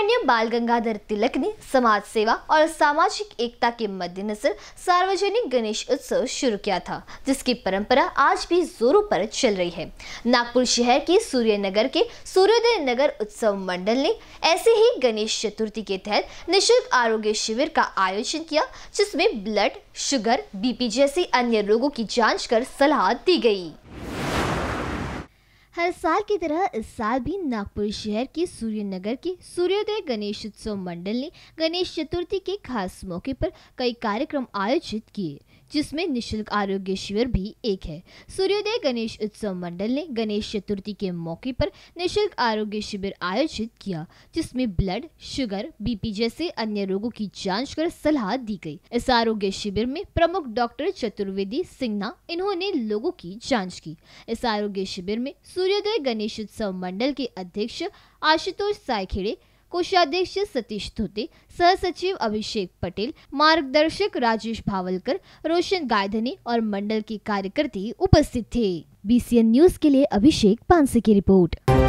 माननीय बाल गंगाधर तिलक ने समाज सेवा और सामाजिक एकता के मद्देनजर सार्वजनिक गणेश उत्सव शुरू किया था जिसकी परंपरा आज भी जोरों पर चल रही है नागपुर शहर के सूर्य नगर के सूर्योदय नगर उत्सव मंडल ने ऐसे ही गणेश चतुर्थी के तहत निःशुल्क आरोग्य शिविर का आयोजन किया जिसमें ब्लड शुगर बीपी जैसे अन्य रोगों की जाँच कर सलाह दी गई हर साल की तरह इस साल भी नागपुर शहर के सूर्य नगर के सूर्योदय गणेश उत्सव मंडल ने गणेश चतुर्थी के खास मौके पर कई कार्यक्रम आयोजित किए जिसमें निशुल्क आरोग्य शिविर भी एक है सूर्योदय गणेश उत्सव मंडल ने गणेश चतुर्थी के मौके पर निशुल्क आरोग्य शिविर आयोजित किया जिसमें ब्लड शुगर बीपी जैसे अन्य रोगों की जांच कर सलाह दी गई इस आरोग्य शिविर में प्रमुख डॉक्टर चतुर्वेदी सिन्हा इन्होंने लोगों की जाँच की इस आरोग्य शिविर में सूर्योदय गणेश उत्सव मंडल के अध्यक्ष आशुतोष सायखेड़े कोषाध्यक्ष सतीश धोते सह सचिव अभिषेक पटेल मार्गदर्शक राजेश भावलकर रोशन गायधनी और मंडल के कार्यकर्ता उपस्थित थे बीसीएन न्यूज के लिए अभिषेक पांसे की रिपोर्ट